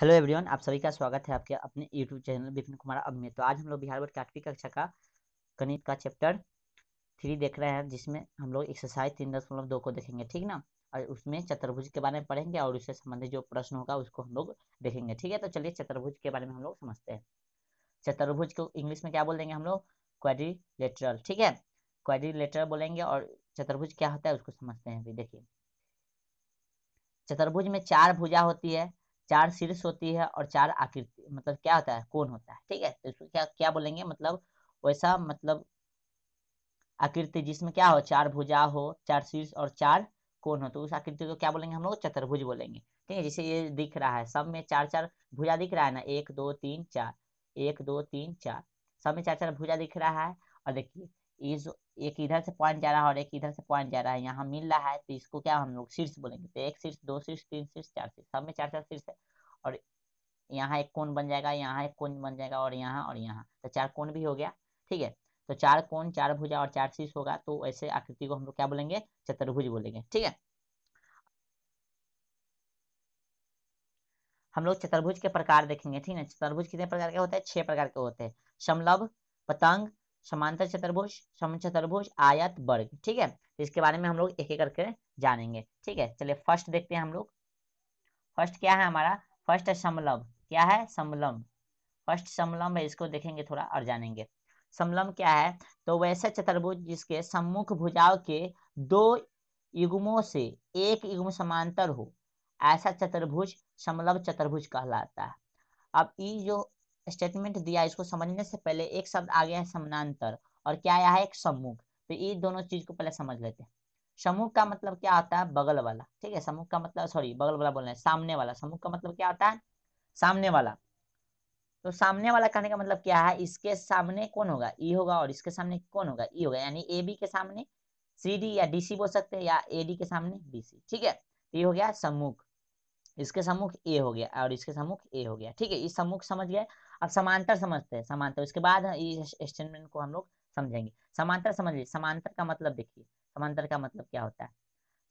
Hello everyone आप सभी का स्वागत है आपके अपने यूट्यूब चैनल विपिन कुमार अब में तो आज हम लोग बिहार बोर्ड की आठवीं कक्षा का गणित का चैप्टर थ्री देख रहे हैं जिसमें हम लोग एक्सरसाइज तीन दशमलव दो को देखेंगे ठीक ना और उसमें चतुर्भुज के बारे में पढ़ेंगे और उससे संबंधित जो प्रश्न होगा उसको हम लोग देखेंगे ठीक है तो चलिए चतुर्भुज के बारे में हम लोग समझते हैं चतुर्भुज को इंग्लिश में क्या बोल देंगे हम लोग क्वाड्रिलेटरल ठीक है क्वाड्रिलेटरल बोलेंगे और चतुर्भुज क्या होता है उसको समझते हैं अभी देखिए चतुर्भुज में चार भुजा होती है चार शीर्ष होती है और चार आकृति मतलब क्या होता है कौन होता है ठीक है तो इसको क्या क्या बोलेंगे मतलब वैसा मतलब आकृति जिसमें क्या हो चार भुजा हो चार शीर्ष और चार कौन हो तो उस आकृति को क्या बोलेंगे हम लोग चतुर्भुज बोलेंगे ठीक है जैसे ये दिख रहा है सब में चार चार भुजा दिख रहा है ना एक दो तीन चार एक दो तीन चार सब में चार चार भुजा दिख रहा है और देखिए इस एक इधर से पॉइंट जा रहा है और एक इधर से पॉइंट जा रहा है यहाँ मिल रहा है तो इसको क्या हम लोग शीर्ष बोलेंगे तो एक शीर्ष दो शीर्ष तीन शीर्ष चार शीर्ष सब में चार चार शीर्ष है और यहाँ एक कोण बन जाएगा यहाँ एक कोण बन जाएगा और यहाँ और यहाँ तो चार कोण भी हो गया ठीक है तो चार कोण चार भुजा और चार शीर्ष होगा तो ऐसे आकृति को हम लोग क्या बोलेंगे चतुर्भुज बोलेंगे ठीक है हम लोग चतुर्भुज के प्रकार देखेंगे ठीक है चतुर्भुज कितने प्रकार के होते हैं छह प्रकार के होते हैं समलव पतंग समांतर चतुर्भुज सम चतुर्भुज आयत वर्ग ठीक है तो इसके बारे में हम लोग एक एक करके जानेंगे ठीक है चलिए फर्स्ट देखते हैं हम लोग फर्स्ट क्या है हमारा फर्स्ट है समलम्ब क्या है समलम्ब फर्स्ट समलम्ब है इसको देखेंगे थोड़ा और जानेंगे समलम्ब क्या है तो वैसे चतुर्भुज जिसके सम्मुख भुजाओ के दो युग्मों से एक युग्म समांतर हो ऐसा चतुर्भुज समलम्ब चतुर्भुज कहलाता है अब ये जो स्टेटमेंट दिया इसको समझने से पहले एक शब्द आ गया है समानांतर और क्या आया है एक सम्मुख तो ये दोनों चीज को पहले समझ लेते हैं समूह का मतलब क्या होता है बगल वाला ठीक है समूह का मतलब सॉरी बगल वाला बोलना है सामने वाला समूह का मतलब क्या होता है सामने वाला तो सामने वाला कहने का मतलब क्या है इसके सामने कौन होगा ई होगा और इसके सामने कौन होगा ई होगा यानी ए बी के सामने सी डी या डी सी बोल सकते हैं या ए डी के सामने बी सी ठीक है तो ये हो गया सम्मुख इसके सम्मुख ए हो गया और इसके सम्मुख ए हो गया ठीक है इस सम्मुख समझ गया अब समांतर समझते हैं समांतर उसके बाद स्टेटमेंट को हम लोग समझेंगे समांतर समझ लीजिए समांतर का मतलब देखिए समांतर का मतलब क्या होता है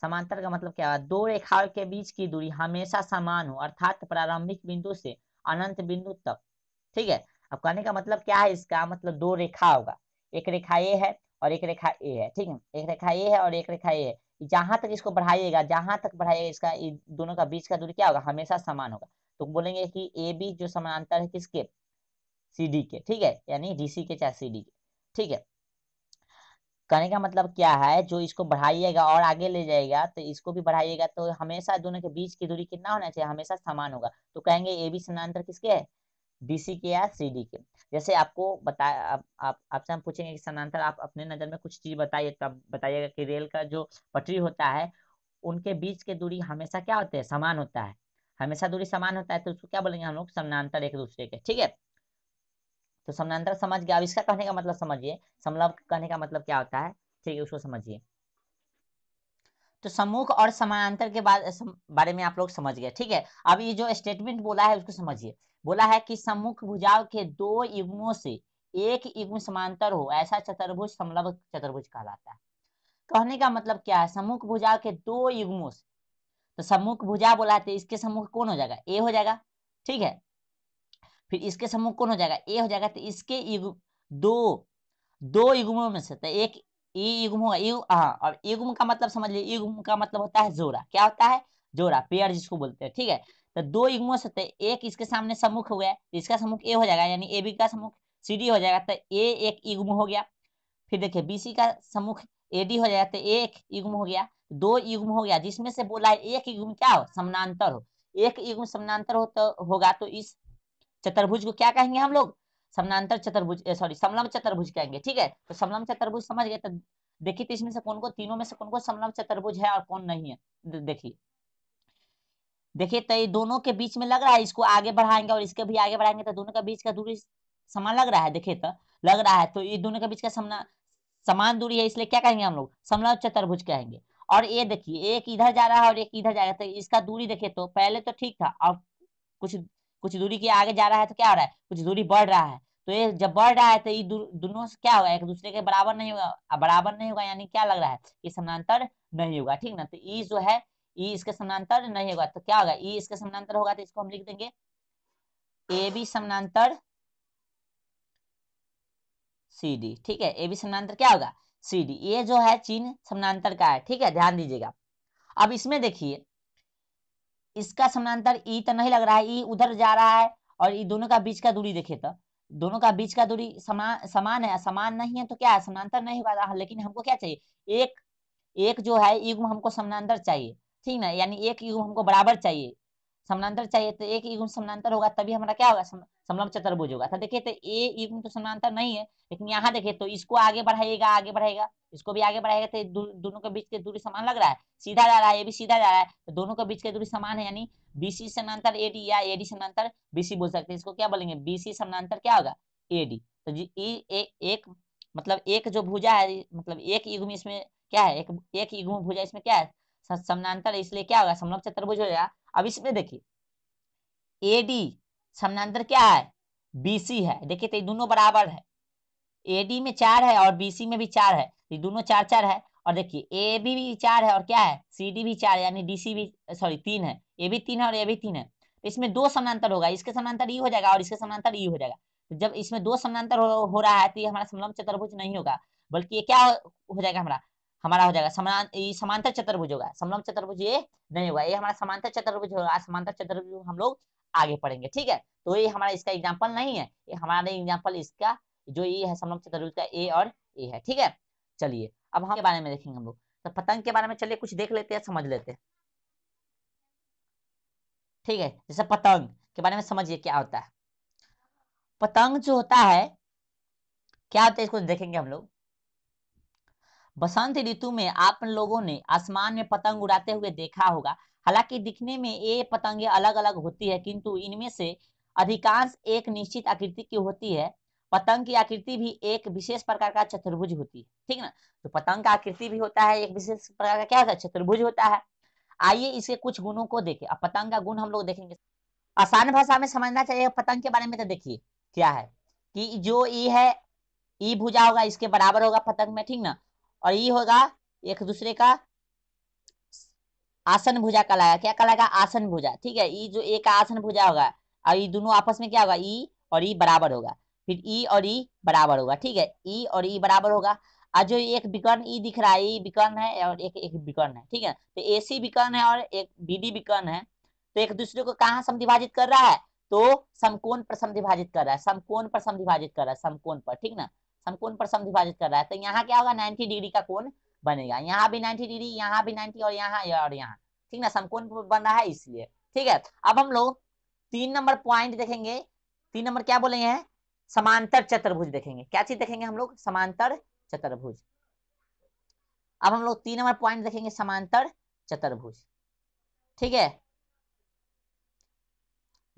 समांतर का मतलब क्या है दो रेखाओं के बीच की दूरी हमेशा समान हो अर्थात प्रारंभिक बिंदु से अनंत बिंदु तक ठीक है अब कहने का मतलब क्या है इसका मतलब दो रेखा होगा एक रेखा ए है और एक रेखा ए है ठीक है एक रेखा ए है और एक रेखा ए है जहां तक इसको बढ़ाइएगा जहां तक बढ़ाइएगा इसका दोनों का बीच का दूरी क्या होगा हमेशा समान होगा तो बोलेंगे कि ए बी जो समानांतर है किसके सी डी के ठीक है यानी डी सी के चाहे सी डी के ठीक है कहने का मतलब क्या है जो इसको बढ़ाइएगा और आगे ले जाएगा तो इसको भी बढ़ाइएगा तो हमेशा दोनों के बीच की दूरी कितना होना चाहिए हमेशा समान होगा तो कहेंगे ए बी समानांतर किसके है डीसी के या सी डी के जैसे आपको बताया आप, आप आपसे हम पूछेंगे कि समानांतर आप अपने नज़र में कुछ चीज़ बताइए तब तो बताइएगा कि रेल का जो पटरी होता है उनके बीच के दूरी हमेशा क्या होते हैं समान होता है हमेशा दूरी समान होता है तो उसको क्या बोलेंगे हम लोग समानांतर एक दूसरे के ठीक है तो समानांतर गया अब इसका कहने का मतलब समझिए समलव कहने का मतलब क्या होता है ठीक है उसको समझिए तो सम्मुख और समानांतर के बाद बारे में आप लोग समझ गए ठीक है अब ये जो स्टेटमेंट बोला है उसको समझिए बोला है कि सम्मुख भुजाओं के दो युग्मों से एक युग्म समांतर हो ऐसा चतुर्भुज समलव चतुर्भुज कहलाता है कहने का मतलब क्या है सम्मुख भुजाओं के दो युग्मों से तो सम्मुख भुजा बोला है तो इसके सम्मुख कौन हो जाएगा ए हो जाएगा ठीक है फिर इसके समूह कौन हो जाएगा ए हो जाएगा तो इसके दो दो युग्मों में से तो एक ई e होगा युग हाँ और युगम का मतलब समझ लीजिए युगम का मतलब होता है जोरा क्या होता है जोरा पेयर जिसको बोलते हैं ठीक है तो दो युग्मों से तो एक इसके सामने सम्मुख हो गया इसका सम्मुख ए हो जाएगा यानी ए बी का सम्मुख सी डी हो जाएगा तो ए एक युगम हो गया फिर देखिए बी सी का सम्मुख ए डी हो जाएगा तो एक युगम हो गया दो युगम हो गया जिसमें से बोला है एक युगम क्या हो समानांतर हो एक युगम समानांतर हो तो होगा तो इस चतुर्भुज को क्या कहेंगे हम लोग समानांतर चतुर्भुज सॉरी समलम चतुर्भुज कहेंगे ठीक है तो समलम चतुर्भुज समझ गए तो देखिए तो इसमें से कौन को तीनों में से कौन को समलम चतुर्भुज है और कौन नहीं है देखिए देखिए तो ये दोनों के बीच में लग रहा है इसको आगे बढ़ाएंगे और इसके भी आगे बढ़ाएंगे तो दोनों के बीच का दूरी समान लग रहा है देखिए तो लग रहा है तो ये दोनों के बीच का समान समान दूरी है इसलिए क्या कहेंगे हम लोग समलव चतुर्भुज कहेंगे और ये देखिए एक इधर जा रहा है और एक इधर जा रहा है तो इसका दूरी देखिए तो पहले तो ठीक था अब कुछ कुछ दूरी के आगे जा रहा है तो क्या हो रहा है कुछ दूरी बढ़ रहा है तो ये जब बढ़ रहा है तो ये दोनों से क्या होगा एक दूसरे के बराबर नहीं होगा बराबर नहीं होगा यानी क्या लग रहा है ये समानांतर नहीं होगा ठीक ना तो ई e जो है ई e इसके समानांतर नहीं होगा तो क्या होगा ई e इसके समानांतर होगा तो इसको हम लिख देंगे ए बी समानांतर सी डी ठीक है ए बी समानांतर क्या होगा सी डी ये जो है चीन समानांतर का है ठीक है ध्यान दीजिएगा अब इसमें देखिए इसका समानांतर ई तो नहीं लग रहा है ई उधर जा रहा है और ई दोनों का बीच का दूरी देखे तो दोनों का बीच का दूरी समान समान है समान नहीं है तो क्या है समानांतर नहीं हो रहा लेकिन हमको क्या चाहिए एक एक जो है युग्म हमको समानांतर चाहिए ठीक ना यानी एक युग्म हमको बराबर चाहिए समानांतर चाहिए तो एक युग्म समानांतर होगा तभी हमारा क्या होगा समलंब चतुर्भुज होगा था तो देखिए तो ए युग्म तो समानांतर नहीं है लेकिन यहाँ देखिए तो इसको आगे बढ़ाएगा आगे बढ़ाएगा इसको भी आगे बढ़ाएगा तो दोनों के बीच की दूरी समान लग रहा है सीधा जा रहा है ये भी सीधा जा रहा है तो दोनों के बीच की दूरी समान है यानी बीसी समानांतर एडी या एडी समानांतर बीसी बोल सकते हैं इसको क्या बोलेंगे बीसी समानांतर क्या होगा एडी तो जी ए, एक मतलब एक जो भुजा है मतलब एक युग्म इसमें क्या है एक एक युग्म भुजा इसमें क्या है समानांतर इसलिए क्या होगा समलम्ब चतुर्भुज हो जाएगा अब इसमें देखिए ए डी समानांतर क्या है बीसी है देखिए तो ये दोनों बराबर है ए डी में चार है और बीसी में भी चार है ये दोनों चार चार है और देखिए ए बी भी चार है और क्या है सी डी भी चार यानी डी सी भी सॉरी तीन है ए भी तीन है और ए भी तीन है इसमें दो समानांतर होगा इसके समानांतर ई e हो जाएगा और इसके समानांतर ई e हो जाएगा तो जब इसमें दो समानांतर हो, हो रहा है तो ये हमारा समलम्ब चतुर्भुज नहीं होगा बल्कि ये क्या हो, हो जाएगा हमारा हमारा हो जाएगा समान समांतर चतुर्भुज होगा समलम चतुर्भुज ये नहीं होगा ये हमारा समांतर चतुर्भुज होगा समांतर चतुर्भुज हम लोग आगे पढ़ेंगे ठीक है तो ये हमारा इसका एग्जाम्पल नहीं है ये हमारा एग्जाम्पल इसका जो ये है समलम चतुर्भुज का ए और ए है ठीक है चलिए अब हम के बारे में देखेंगे हम लोग तो पतंग के बारे में चलिए कुछ देख लेते हैं समझ लेते हैं ठीक है जैसे पतंग के बारे में समझिए क्या होता है पतंग जो होता है क्या होता है इसको देखेंगे हम लोग बसंत ऋतु में आप लोगों ने आसमान में पतंग उड़ाते हुए देखा होगा हालांकि दिखने में ये पतंगे अलग अलग होती है किंतु इनमें से अधिकांश एक निश्चित आकृति की होती है पतंग की आकृति भी एक विशेष प्रकार का चतुर्भुज होती है ठीक ना तो पतंग का आकृति भी होता है एक विशेष प्रकार का क्या होता है चतुर्भुज होता है आइए इसके कुछ गुणों को देखें अब पतंग का गुण हम लोग देखेंगे आसान भाषा में समझना चाहिए पतंग के बारे में तो देखिए क्या है कि जो ई है ई भुजा होगा इसके बराबर होगा पतंग में ठीक ना और ये होगा एक दूसरे का आसन भुजा कहलाएगा क्या कहलाएगा आसन भुजा ठीक है ये जो ए का आसन भुजा होगा और ये दोनों आपस में क्या होगा ई और ई बराबर होगा फिर ई और ई बराबर होगा ठीक है ई और ई बराबर होगा और जो एक विकर्ण ई दिख रहा है ई विकर्ण है और एक एक विकर्ण है ठीक है तो ए सी विकर्ण है और एक बी डी विकर्ण है तो एक दूसरे को कहाँ समिभाजित कर रहा है तो समकोण पर समिभाजित कर रहा है समकोण पर समिभाजित कर रहा है समकोण पर ठीक ना समकोण पर सम विभाजित कर रहा है तो यहाँ क्या होगा 90 डिग्री का कोण बनेगा यहाँ भी 90 डिग्री यहाँ भी 90 और यहाँ और यहाँ ठीक ना समकोण बन रहा है इसलिए ठीक है अब हम लोग तीन नंबर पॉइंट देखेंगे तीन नंबर क्या बोले हैं समांतर चतुर्भुज देखेंगे क्या चीज देखेंगे हम लोग समांतर चतुर्भुज अब हम लोग तीन नंबर पॉइंट देखेंगे समांतर चतुर्भुज ठीक है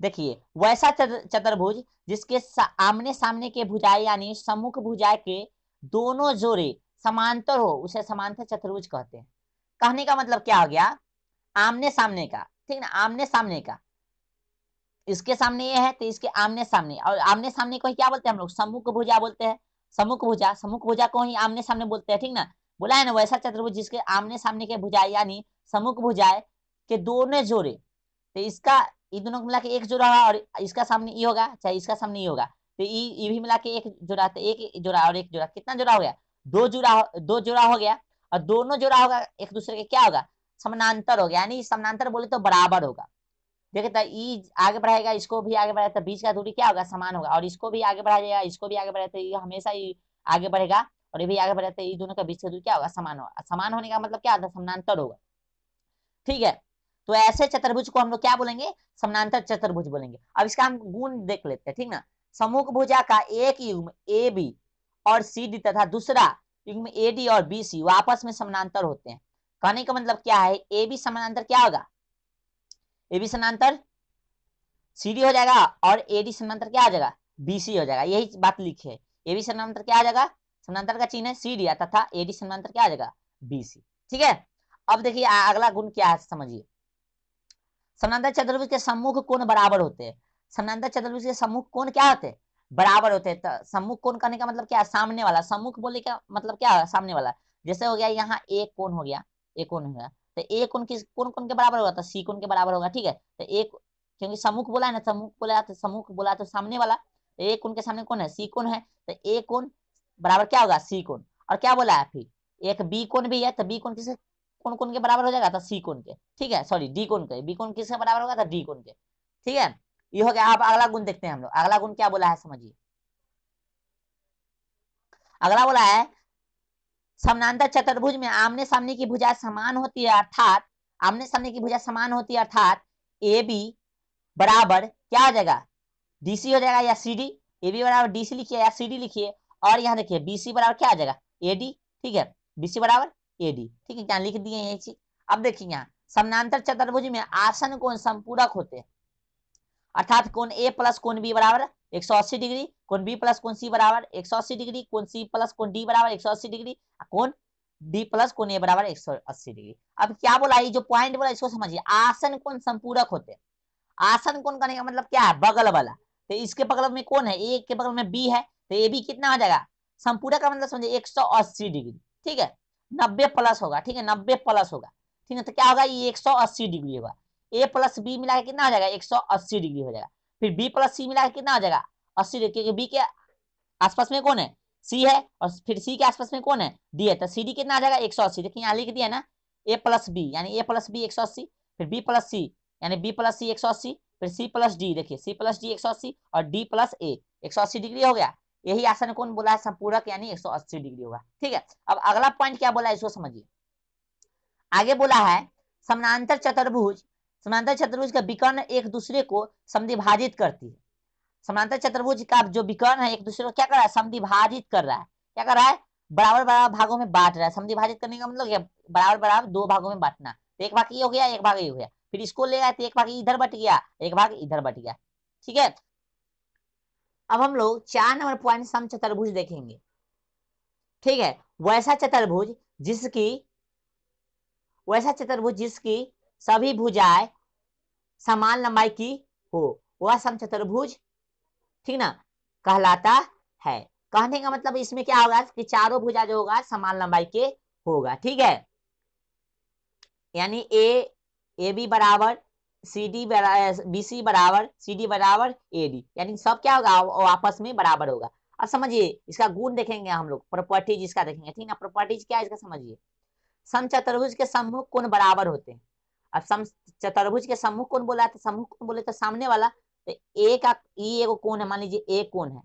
देखिए वैसा चतुर्भुज जिसके आमने सामने के भुजाएं यानी सम्मुख भुजाएं के दोनों जोड़े समांतर हो उसे समांतर चतुर्भुज कहते हैं कहने का मतलब क्या हो गया आमने सामने का ठीक ना आमने सामने का इसके सामने ये है तो इसके आमने सामने और आमने सामने को ही क्या बोलते हैं हम लोग सम्मुख भुजा बोलते हैं सम्मुख भुजा सम्मुख भुजा को ही आमने सामने बोलते हैं ठीक ना बोला है ना वैसा चतुर्भुज जिसके आमने सामने के भुजाएं यानी सम्मुख भुजाएं के दोनों जोड़े तो इसका ये दोनों को मिला के एक जोड़ा हुआ और इसका सामने ये होगा चाहे इसका सामने ये होगा तो ये भी मिला के एक जोड़ा तो एक जोड़ा और एक जोड़ा कितना जोड़ा हो गया दो जोड़ा दो जोड़ा हो गया और दोनों जोड़ा होगा एक दूसरे के क्या होगा समानांतर हो गया यानी समानांतर बोले तो बराबर होगा देखे तो ई आगे बढ़ाएगा इसको भी आगे बढ़ाएगा तो बीच का दूरी क्या होगा समान होगा और इसको भी आगे बढ़ाएगा इसको भी आगे बढ़ाएगा तो ये हमेशा ही आगे बढ़ेगा और ये भी आगे बढ़ाएगा तो ये दोनों का बीच का दूरी क्या होगा समान होगा समान होने का मतलब क्या होता है समानांतर होगा ठीक है तो ऐसे चतुर्भुज को हम लोग क्या बोलेंगे समानांतर चतुर्भुज बोलेंगे अब इसका हम गुण देख लेते हैं ठीक ना समूह भुजा का एक युग्म ए बी और सी डी तथा दूसरा युग्म ए डी और बी सी आपस में समानांतर होते हैं कहने का मतलब क्या है ए बी समानांतर क्या होगा ए बी समानांतर सी डी हो जाएगा और ए डी समानांतर क्या हो जाएगा बी सी हो जाएगा यही बात लिखी है ए बी समानांतर क्या आ जाएगा समानांतर का चिन्ह है सी डी तथा ए डी समानांतर क्या आ जाएगा बी सी ठीक है अब देखिए अगला गुण क्या है समझिए समानांतर चतुर्भुज के सम्मुख कोण बराबर होते हैं समानांतर चतुर्भुज के सम्मुख कोण क्या होते हैं बराबर होते हैं तो सम्मुख कोण करने का मतलब क्या है सामने वाला सम्मुख बोले का मतलब क्या है सामने वाला जैसे हो गया यहाँ एक कोण हो गया एक कोण हो गया तो एक कोण किस कोण कोण के बराबर होगा तो सी कोण के बराबर होगा ठीक है तो एक क्योंकि सम्मुख बोला है ना सम्मुख बोला तो सम्मुख बोला तो सामने वाला तो एक कोण के सामने कौन है सी कोण है तो एक कोण बराबर क्या होगा सी कोण और क्या बोला है फिर एक बी कोण भी है तो बी कोण किसके कौन कौन के बराबर हो जाएगा था तो सी कौन के ठीक है सॉरी डी कौन के बी कौन किसके बराबर होगा था तो डी कौन के ठीक है ये हो गया आप अगला गुण देखते हैं हम लोग अगला गुण क्या बोला है समझिए अगला बोला है समानांतर चतुर्भुज में आमने सामने की भुजा समान होती है अर्थात आमने सामने की भुजा समान होती है अर्थात ए बी बराबर क्या हो जाएगा डीसी हो जाएगा या सी डी ए बी बराबर डीसी लिखिए या सी डी लिखिए और यहाँ देखिए बीसी बराबर क्या हो जाएगा ए डी ठीक है बीसी बराबर ए डी ठीक है क्या लिख दिए ये चीज अब देखिए यहाँ समानांतर चतुर्भुज में आसन कोण संपूरक होते हैं अर्थात कोण ए प्लस कोण बी बराबर अस्सी डिग्री कोण बी प्लस कोण सी बराबर अस्सी डिग्री कोण सी प्लस कोण डी बराबर अस्सी डिग्री कोण डी प्लस कोण ए बराबर अस्सी डिग्री अब क्या बोला ये जो पॉइंट बोला इसको समझिए आसन कोण संपूरक होते हैं आसन कोण करने का मतलब क्या है बगल वाला तो इसके बगल में कौन है ए के बगल में बी है तो ए बी कितना हो जाएगा संपूरक का मतलब समझिए अस्सी डिग्री ठीक है नब्बे प्लस होगा ठीक है नब्बे प्लस होगा ठीक है तो क्या होगा ये एक सौ अस्सी डिग्री होगा ए प्लस बी मिला के कितना हो जाएगा एक सौ अस्सी डिग्री हो जाएगा फिर बी प्लस सी मिला के कितना हो जाएगा अस्सी डिग्री क्योंकि बी के आसपास में कौन है सी है और फिर सी के आसपास में कौन है डी है तो सी डी कितना आ जाएगा एक सौ अस्सी देखिए यहाँ लिख दिया ना ए प्लस बी यानी ए प्लस बी एक सौ अस्सी फिर बी प्लस सी यानी बी प्लस सी एक सौ अस्सी फिर सी प्लस डी देखिए सी प्लस डी एक सौ अस्सी और डी प्लस ए एक सौ अस्सी डिग्री हो गया यही आसन कौन बोला है संपूरक यानी 180 डिग्री होगा ठीक है अब अगला पॉइंट क्या बोला है इसको समझिए आगे बोला है समानांतर चतुर्भुज समानांतर चतुर्भुज का विकर्ण एक दूसरे को समिभाजित करती है समानांतर चतुर्भुज का जो विकर्ण है एक दूसरे को क्या कर रहा है समिभाजित कर रहा है क्या कर रहा है बराबर बराबर भागों में बांट रहा है समिभाजित करने का मतलब बराबर बराबर दो भागों में बांटना एक भाग ये हो गया एक भाग ये हो गया फिर इसको ले गया तो एक भाग इधर बट गया एक भाग इधर बट गया ठीक है अब हम लोग चार नंबर पॉइंट सम चतुर्भुज देखेंगे ठीक है वैसा चतुर्भुज जिसकी वैसा चतुर्भुज जिसकी सभी भुजाएं समान लंबाई की हो वह चतुर्भुज ठीक ना कहलाता है कहने का मतलब इसमें क्या होगा कि चारों भुजा जो होगा समान लंबाई के होगा ठीक है यानी ए ए बी बराबर सी डी बी सी बराबर सी डी बराबर ए डी यानी सब क्या होगा वो आपस में बराबर होगा अब समझिए इसका गुण देखेंगे हम लोग प्रॉपर्टीज इसका देखेंगे ठीक ना प्रॉपर्टीज क्या है इसका समझिए समचतुर्भुज के सम्मुख कोण बराबर होते हैं अब सम चतुर्भुज के सम्मुख कोण बोला तो सम्मुख कोण बोले तो सामने वाला तो ए का ई e एगो कोण है मान लीजिए ए कोण है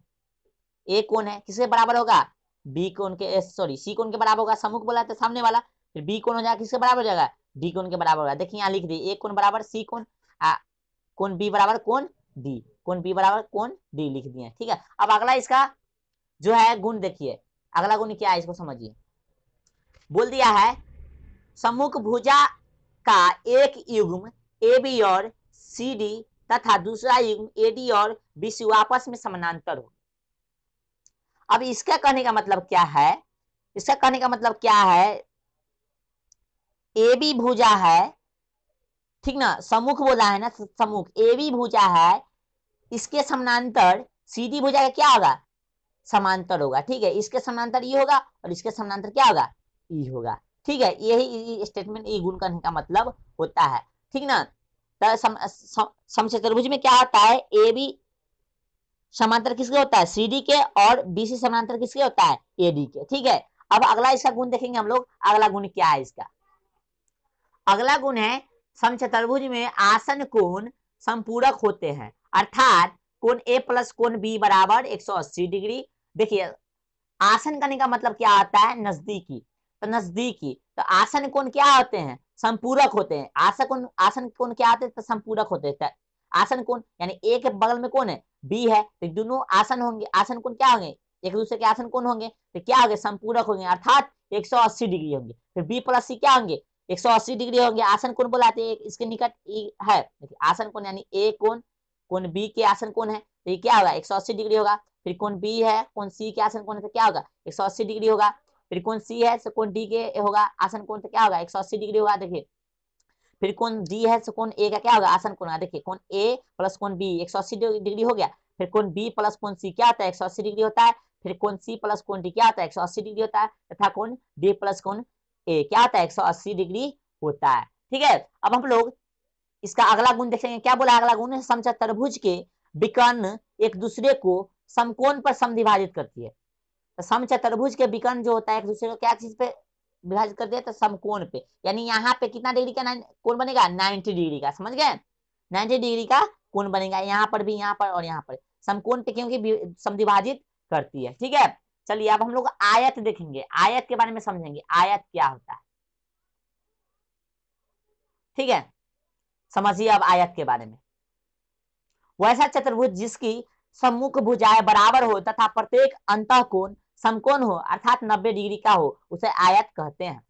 ए कोण है किसके बराबर होगा बी कोण के सॉरी सी कोण के बराबर होगा सम्मुख बोला तो सामने वाला फिर बी कोण हो जाएगा किसके बराबर हो जाएगा डी कोण के बराबर होगा देखिए यहाँ लिख दी ए बराबर सी कौन कौन बी बराबर कौन डी कौन बी बराबर कौन डी लिख दिए ठीक है अब अगला इसका जो है गुण देखिए अगला गुण क्या है इसको समझिए बोल दिया है सम्मुख भुजा का एक युग्म ए बी और सी डी तथा दूसरा युग्म ए डी और बी सी आपस में समानांतर हो अब इसका कहने का मतलब क्या है इसका कहने का मतलब क्या है ए बी भुजा है ठीक ना समुख बोला है ना समुख ए बी भुजा है इसके समानांतर सी डी भुजा का क्या होगा समांतर होगा ठीक है इसके समानांतर ये e होगा और इसके समानांतर क्या होगा ई e होगा ठीक है यही स्टेटमेंट e, ई गुण करने का मतलब होता है ठीक ना तो सम, सम, चतुर्भुज में क्या होता है ए बी समांतर किसके होता है सी डी के और बी सी समांतर किसके होता है ए डी के ठीक है अब अगला इसका गुण देखेंगे हम लोग अगला गुण क्या है इसका अगला गुण है समचतुर्भुज में आसन कोण संपूरक होते हैं अर्थात कोण ए प्लस कोण बी बराबर 180 डिग्री देखिए आसन करने का मतलब क्या आता है नजदीकी तो नजदीकी तो आसन कोण क्या होते हैं संपूरक होते हैं आसन कोण आसन कोण क्या होते हैं तो संपूरक होते हैं तो आसन कोण यानी ए के बगल में कौन है बी है तो दोनों आसन होंगे आसन कोण क्या होंगे एक दूसरे के आसन कोण होंगे तो क्या होंगे संपूरक होंगे अर्थात 180 डिग्री होंगे फिर बी प्लस सी क्या होंगे 180 डिग्री होंगे आसन कोण बोलाते हैं इसके निकट है आसन कोण यानी ए कोण कोण बी के आसन कोण है तो ये क्या होगा 180 डिग्री होगा फिर कोण बी है कोण सी के आसन कोण तो क्या होगा 180 डिग्री होगा फिर कोण सी है तो कोण डी के होगा आसन कोण तो क्या होगा 180 डिग्री होगा देखिए फिर कोण डी है तो कोण ए का क्या होगा आसन कोण देखिए कौन ए प्लस कौन बी अस्सी डिग्री हो गया फिर कौन बी प्लस कौन सी क्या होता है अस्सी डिग्री होता है फिर कौन सी प्लस कौन डी क्या होता है अस्सी डिग्री होता है तथा कौन डी प्लस कौन ए क्या आता है 180 डिग्री होता है ठीक है अब हम लोग इसका अगला गुण देखेंगे क्या बोला अगला गुण समचा तरभुज के विकर्ण एक दूसरे को समकोण पर विभाजित करती है तो समचा तरभुज के विकर्ण जो होता है एक दूसरे को क्या चीज पे विभाजित करती है तो समकोण पे यानी यहाँ पे कितना डिग्री का कौन बनेगा नाइन्टी डिग्री का समझ गए नाइन्टी डिग्री का कौन बनेगा यहाँ पर भी यहाँ पर और यहाँ पर समकोण पे क्योंकि समिभाजित करती है ठीक है चलिए अब हम लोग आयत देखेंगे आयत के बारे में समझेंगे आयत क्या होता है ठीक है समझिए अब आयत के बारे में वैसा चतुर्भुज जिसकी सम्मुख भुजाएं बराबर हो तथा प्रत्येक अंत कोण समकोण हो अर्थात 90 डिग्री का हो उसे आयत कहते हैं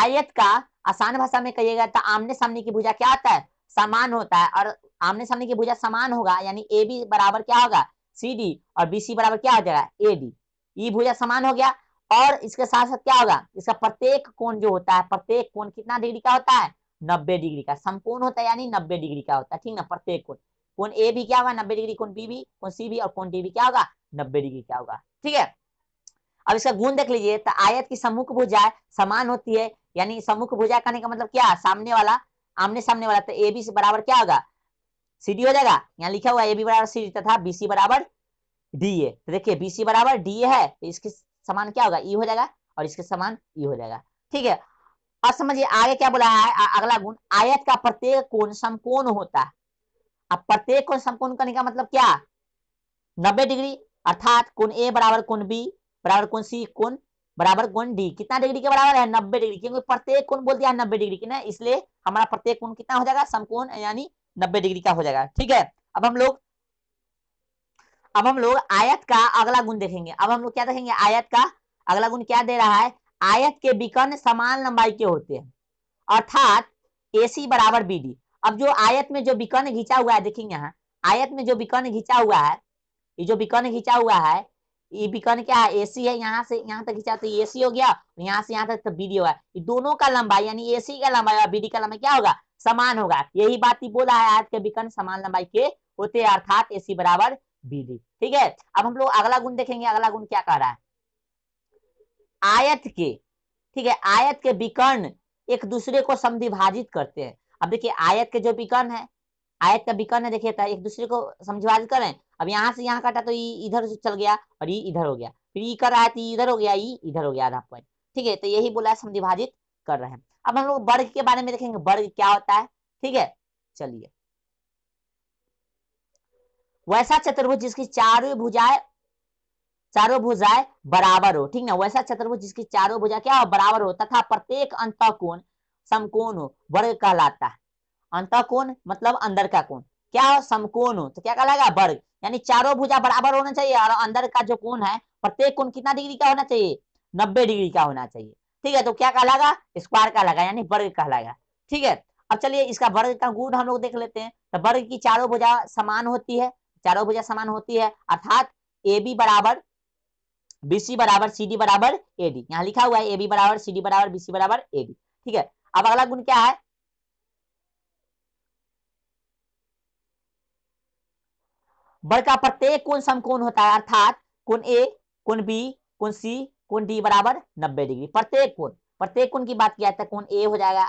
आयत का आसान भाषा में कहिएगा तो आमने सामने की भुजा क्या होता है समान होता है और आमने सामने की भुजा समान होगा यानी ए बी बराबर क्या होगा सी डी और बी सी बराबर क्या हो जाएगा ए डी ई भुजा समान हो गया और इसके साथ साथ क्या होगा इसका प्रत्येक कोण जो होता है प्रत्येक कोण कितना डिग्री का होता है नब्बे डिग्री का समकोण होता है यानी नब्बे डिग्री का होता है ठीक ना प्रत्येक कोण कोण ए भी क्या होगा नब्बे डिग्री कोण बी भी कौन सी भी और कौन डी भी क्या होगा नब्बे डिग्री क्या होगा ठीक है अब इसका गुण देख लीजिए तो आयत की सम्मुख भुजा समान होती है यानी सम्मुख भुजा कहने का मतलब क्या सामने वाला आमने सामने वाला तो ए बी से बराबर क्या होगा सी डी हो जाएगा यहाँ लिखा हुआ ए बी बराबर सी तथा बीसी बराबर डी ए तो देखिए बी सी बराबर डी ए है तो इसके समान क्या होगा ई e हो जाएगा और इसके समान ई e हो जाएगा ठीक है अब समझिए आगे क्या बोला है अगला गुण आयत का प्रत्येक कोण समकोण होता है अब प्रत्येक कोण समकोण करने का मतलब क्या नब्बे डिग्री अर्थात कोण ए बराबर कोण बी बराबर कोण सी कोण बराबर कोण डी कितना डिग्री के बराबर है नब्बे डिग्री क्योंकि प्रत्येक कोण बोल दिया है नब्बे डिग्री की ना इसलिए हमारा प्रत्येक कोण कितना हो जाएगा समकोण यानी नब्बे डिग्री का हो जाएगा ठीक है अब हम लोग अब हम लोग आयत का अगला गुण देखेंगे अब हम लोग क्या देखेंगे आयत का अगला गुण क्या दे रहा है आयत के विकर्ण समान लंबाई के होते हैं अर्थात ए सी बराबर बी डी अब जो आयत में जो विकर्ण घिंचा हुआ है देखेंगे यहाँ आयत में जो विकर्ण घिंचा हुआ है ये जो विकर्ण घिंचा हुआ है ये विकर्ण क्या है सी है यहाँ से यहाँ तक घिंचा तो सी हो गया यहाँ से यहाँ तक तो डी होगा ये दोनों का लंबाई यानी सी का लंबाई और बीडी का लंबाई क्या होगा समान होगा यही बात ही बोला है आयत के विकर्ण समान लंबाई के होते हैं अर्थात एसी बराबर विधि ठीक है अब हम लोग अगला गुण देखेंगे अगला गुण क्या कह रहा है आयत के ठीक है आयत के विकर्ण एक दूसरे को समिभाजित करते हैं अब देखिए आयत के जो विकर्ण है आयत का विकर्ण है देखिए तो एक दूसरे को समझिभाजित करें अब यहाँ से यहाँ काटा तो ये इधर चल गया और ये इधर हो गया फिर ये कर रहा है तो इधर हो गया ये इधर हो गया आधा पॉइंट ठीक है तो यही बोला है समधिभाजित कर रहे हैं अब हम लोग वर्ग के बारे में देखेंगे वर्ग क्या होता है ठीक है चलिए वैसा चतुर्भुज जिसकी चारों भुजाएं चारों भुजाएं बराबर हो ठीक ना वैसा चतुर्भुज जिसकी चारों भुजा क्या हो बराबर हो तथा प्रत्येक अंत कोण समकोण हो वर्ग कहलाता है अंत कोण मतलब अंदर का कोण क्या हो समकोण हो तो क्या कहलाएगा वर्ग यानी चारों भुजा बराबर होना चाहिए और अंदर का जो कोण है प्रत्येक कोण कितना डिग्री का होना चाहिए नब्बे डिग्री का होना चाहिए ठीक है तो क्या कहलाएगा स्क्वायर कहलाएगा यानी वर्ग कहलाएगा ठीक है अब चलिए इसका वर्ग का गुण हम लोग देख लेते हैं तो वर्ग की चारों भुजा समान होती है चारों भुजा समान होती है अर्थात ए बी बराबर बीसी बराबर सी डी बराबर ए डी यहाँ लिखा हुआ है ए बी बराबर सी डी बराबर बीसी बराबर ए डी ठीक है अब अगला गुण क्या है बड़ का प्रत्येक कौन समकोण होता है अर्थात कौन ए कौन बी कौन सी कौन डी बराबर नब्बे डिग्री प्रत्येक कौन प्रत्येक कौन की बात किया जाता है तो कौन ए हो जाएगा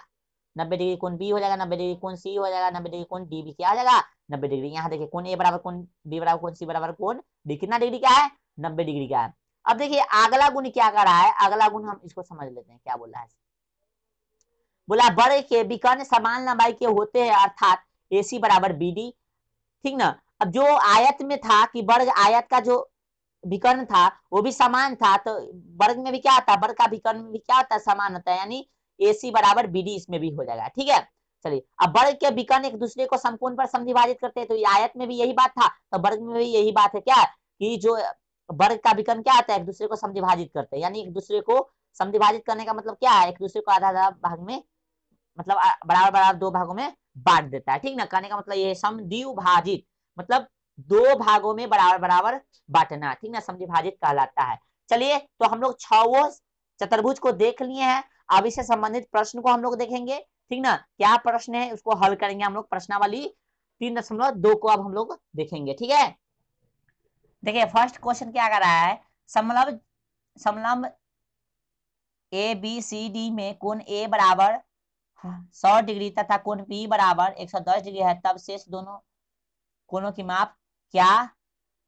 नब्बे डिग्री कौन बी हो जाएगा नब्बे डिग्री कौन सी हो जाएगा नब्बे डिग्री कौन डी भी क्या हो जाएगा नब्बे डिग्री यहाँ देखिए कौन ए बराबर कौन बी बराबर कौन सी बराबर कौन डी कितना डिग्री का है नब्बे डिग्री का है अब देखिए अगला गुण क्या कर रहा है अगला गुण हम इसको समझ लेते हैं क्या बोला है बोला बड़े के विकर्ण समान लंबाई के होते हैं अर्थात ए सी बराबर बी डी ठीक ना अब जो आयत में था कि वर्ग आयत का जो विकर्ण था वो भी समान था तो वर्ग में भी क्या आता वर्ग का विकर्ण भी क्या होता है समान होता है यानी ए सी बराबर बी डी इसमें भी हो जाएगा ठीक है चलिए अब वर्ग के विकर्ण एक दूसरे को समकोण पर समिभाजित करते हैं तो आयत में भी यही बात था तो वर्ग में भी यही बात है क्या कि जो वर्ग का विकर्ण क्या आता है एक दूसरे को समिभाजित करते हैं यानी एक दूसरे को समिभाजित करने का मतलब क्या है एक दूसरे को आधा आधा भाग में मतलब बराबर बराबर दो भागों में बांट देता है ठीक ना कहने का मतलब ये समिभाजित मतलब दो भागों में बराबर बराबर बांटना ठीक ना समिभाजित कहलाता है चलिए तो हम लोग छो चतुर्भुज को देख लिए हैं अब इससे संबंधित प्रश्न को हम लोग देखेंगे ठीक ना क्या प्रश्न है उसको हल करेंगे हम लोग प्रश्नावली तीन दशमलव दो को अब हम लोग देखेंगे ठीक है देखिए फर्स्ट क्वेश्चन क्या कर रहा है समलब समलब ए बी सी डी में कौन ए बराबर सौ डिग्री तथा कौन बी बराबर एक सौ दस डिग्री है तब शेष दोनों कोनों की माप क्या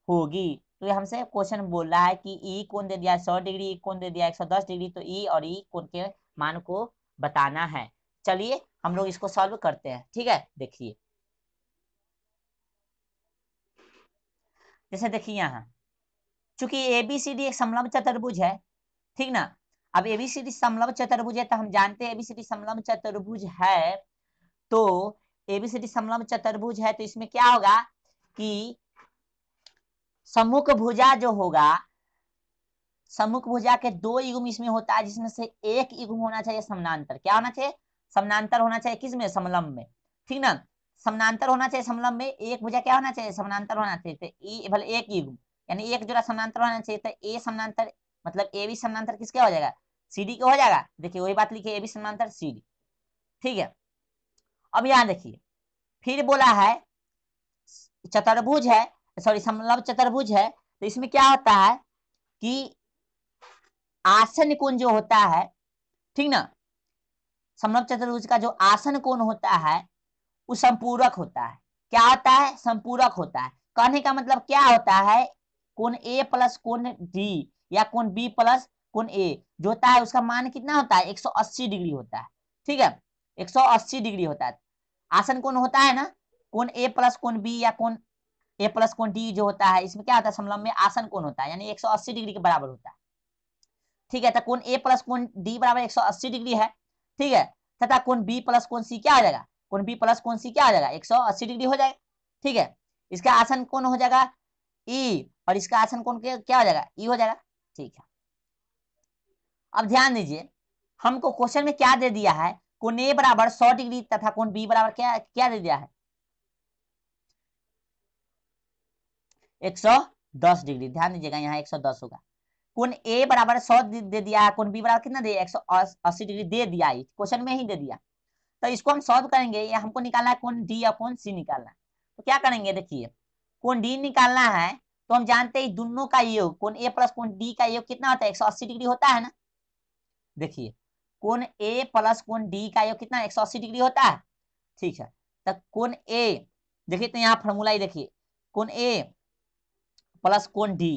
होगी तो ये हमसे क्वेश्चन बोल रहा है कि ई e कौन दे दिया सौ डिग्री e कौन दे दिया एक सौ दस डिग्री तो ई e और ई कौन के मान को बताना है चलिए हम लोग हम्म। इसको सॉल्व करते हैं ठीक है देखिए जैसे देखिए यहाँ चूंकि एबीसीडी एक समलम्ब चतुर्भुज है ठीक ना अब एबीसीडी समलम्ब चतुर्भुज है तो हम जानते हैं एबीसीडी समलम्ब चतुर्भुज है तो एबीसीडी समलम्ब चतुर्भुज है तो इसमें क्या होगा कि सम्मुख भुजा जो होगा सम्मुख भुजा के दो युग्म इसमें होता है जिसमें से एक युग्म होना चाहिए समानांतर क्या होना चाहिए समानांतर होना चाहिए किस में समलम्ब में ठीक ना समानांतर होना चाहिए समलम्ब में एक भुजा क्या होना चाहिए समानांतर होना चाहिए तो भले एक युग यानी एक जोड़ा समानांतर होना चाहिए तो ए समानांतर मतलब ए भी समानांतर किसके हो जाएगा सीडी के हो जाएगा देखिए वही बात लिखिए ए भी समानांतर सीडी ठीक है अब यहाँ देखिए फिर बोला है चतुर्भुज है सॉरी समलव चतुर्भुज है तो इसमें क्या होता है कि आसन कोण जो होता है ठीक ना समलक चतुर्भुज का जो आसन कोण होता है वो संपूरक होता है क्या होता है संपूरक होता है कहने का मतलब क्या होता है कोण ए प्लस कोण डी या कोण बी प्लस कोण ए जो होता है उसका मान कितना होता है 180 डिग्री होता है ठीक है 180 डिग्री होता है आसन कोण होता है ना कोण ए प्लस कोण बी या कोण ए प्लस कोण डी जो होता है इसमें क्या होता है समलम में आसन कोण होता है यानी 180 डिग्री के बराबर होता है ठीक है तो कोण ए प्लस कोण डी बराबर एक डिग्री है ठीक है तथा कौन बी प्लस कौन सी क्या हो जाएगा कौन बी प्लस कौन सी क्या हो जाएगा अस्सी डिग्री हो जाएगा ठीक है इसका आसन कौन हो जाएगा ई e। और इसका आसन कौन क्या हो जाएगा ई e हो जाएगा ठीक है अब ध्यान दीजिए हमको क्वेश्चन में क्या दे दिया है कौन ए बराबर सौ डिग्री तथा कौन बी बराबर क्या क्या दे दिया है एक सौ दस डिग्री ध्यान दीजिएगा यहाँ एक सौ दस होगा कौन ए बराबर सौ दे दिया कौन बी बराबर कितना दे एक सौ अस्सी डिग्री दे दिया क्वेश्चन में ही दे दिया तो इसको हम सॉल्व करेंगे या हमको निकालना है कौन डी या कौन सी निकालना है तो क्या करेंगे देखिए कौन डी निकालना है तो हम जानते हैं दोनों का योग कौन ए प्लस कौन डी का योग कितना होता है 180 डिग्री होता है ना देखिए कौन ए प्लस कौन डी का योग कितना 180 डिग्री होता है ठीक है तो कौन ए देखिए तो यहाँ फॉर्मूला ही देखिए कौन ए प्लस कौन डी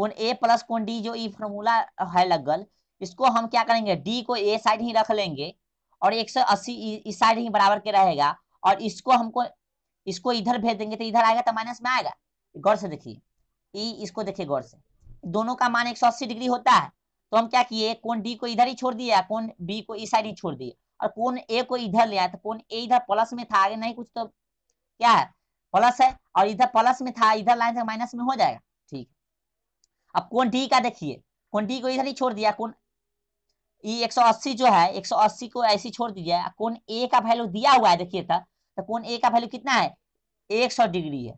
कौन ए प्लस कौन डी जो ई e फॉर्मूला है लगल इसको हम क्या करेंगे डी को ए साइड ही रख लेंगे और एक सौ अस्सी इस e, साइड e ही बराबर के रहेगा और इसको हमको इसको इधर भेज देंगे तो इधर आएगा तो माइनस में आएगा गौर से देखिए ई इसको देखिए गौर से दोनों का मान 180 डिग्री होता है तो हम क्या किए कौन डी को इधर ही छोड़ दिया कौन बी को इस साइड ही छोड़ दिए और कौन ए को इधर ले आया तो कौन ए इधर प्लस में था आगे नहीं कुछ तो क्या है प्लस है और इधर प्लस में था इधर लाइन से माइनस में हो जाएगा ठीक अब कौन डी का देखिए कौन डी को इधर ही छोड़ दिया कौन ई e 180 जो है 180 को ऐसे छोड़ दीजिए कौन ए का वैल्यू दिया हुआ है देखिए था तो कौन ए का वैल्यू कितना है 100 डिग्री है